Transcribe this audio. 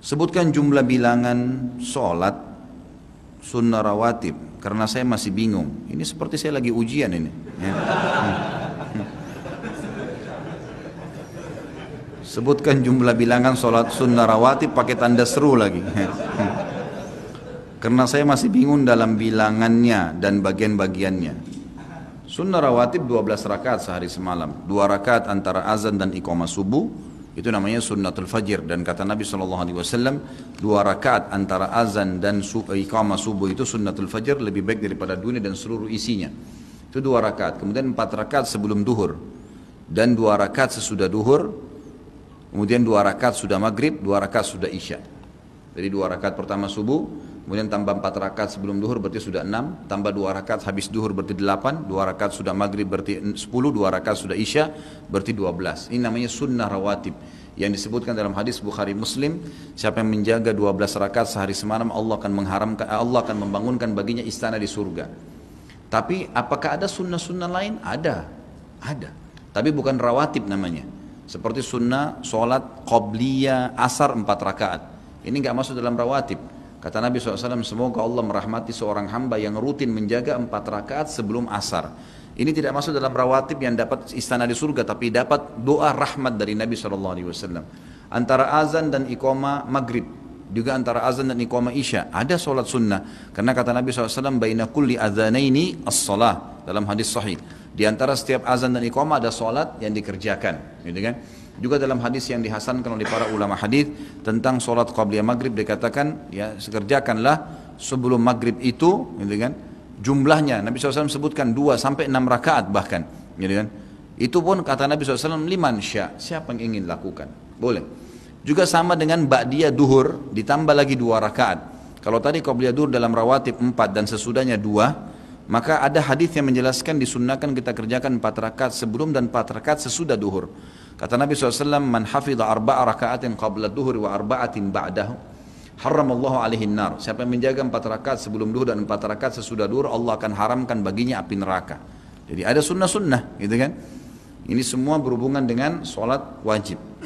Sebutkan jumlah bilangan sholat sunnah rawatib karena saya masih bingung. Ini seperti saya lagi ujian ini. Ya. Hmm. Hmm. Sebutkan jumlah bilangan sholat sunnah rawatib pakai tanda seru lagi. Hmm. karena saya masih bingung dalam bilangannya dan bagian-bagiannya. Sunnah rawatib 12 rakaat sehari semalam. Dua rakaat antara azan dan ikhoma subuh itu namanya sunnatul fajir dan kata Nabi Shallallahu Alaihi Wasallam dua rakaat antara azan dan iqamah subuh itu sunnatul fajir lebih baik daripada dunia dan seluruh isinya. Itu dua rakaat. Kemudian empat rakaat sebelum duhur dan dua rakaat sesudah duhur. Kemudian dua rakaat sudah maghrib, dua rakaat sudah isya. Jadi dua rakaat pertama subuh, kemudian tambah 4 rakaat sebelum duhur berarti sudah 6, tambah 2 rakaat habis duhur berarti 8, 2 rakaat sudah maghrib berarti 10, 2 rakaat sudah isya berarti 12. Ini namanya sunnah rawatib yang disebutkan dalam hadis Bukhari Muslim siapa yang menjaga 12 rakaat sehari semalam Allah akan mengharamkan Allah akan membangunkan baginya istana di surga. Tapi apakah ada sunnah-sunnah lain? Ada. Ada. Tapi bukan rawatib namanya. Seperti sunnah, sholat, qobliyah, asar empat rakaat. Ini nggak masuk dalam rawatib Kata Nabi SAW, semoga Allah merahmati seorang hamba yang rutin menjaga empat rakaat sebelum asar. Ini tidak masuk dalam rawatib yang dapat istana di surga, tapi dapat doa rahmat dari Nabi SAW. Antara azan dan ikoma maghrib, juga antara azan dan ikoma isya, ada sholat sunnah. Karena kata Nabi SAW, baina kulli azanaini as-salah, dalam hadis sahih. Di antara setiap azan dan iqamah ada solat yang dikerjakan, gitu kan? Juga dalam hadis yang dihasankan oleh para ulama hadis tentang solat qabliyah maghrib dikatakan ya sekerjakanlah sebelum maghrib itu, gitu kan? Jumlahnya Nabi SAW sebutkan 2 sampai 6 rakaat bahkan, gitu kan? Itu pun kata Nabi SAW liman syah siapa yang ingin lakukan, boleh. Juga sama dengan ba'diyah duhur ditambah lagi dua rakaat. Kalau tadi qabliyah duhur dalam rawatib 4 dan sesudahnya dua maka ada hadis yang menjelaskan disunahkan kita kerjakan empat rakaat sebelum dan empat rakaat sesudah duhur. Kata Nabi SAW, Man hafidha arba'a rakaatin qabla duhur wa arba'atin ba'dahu. Allah alaihin nar. Siapa yang menjaga empat rakaat sebelum duhur dan empat rakaat sesudah duhur, Allah akan haramkan baginya api neraka. Jadi ada sunnah-sunnah gitu kan. Ini semua berhubungan dengan sholat wajib.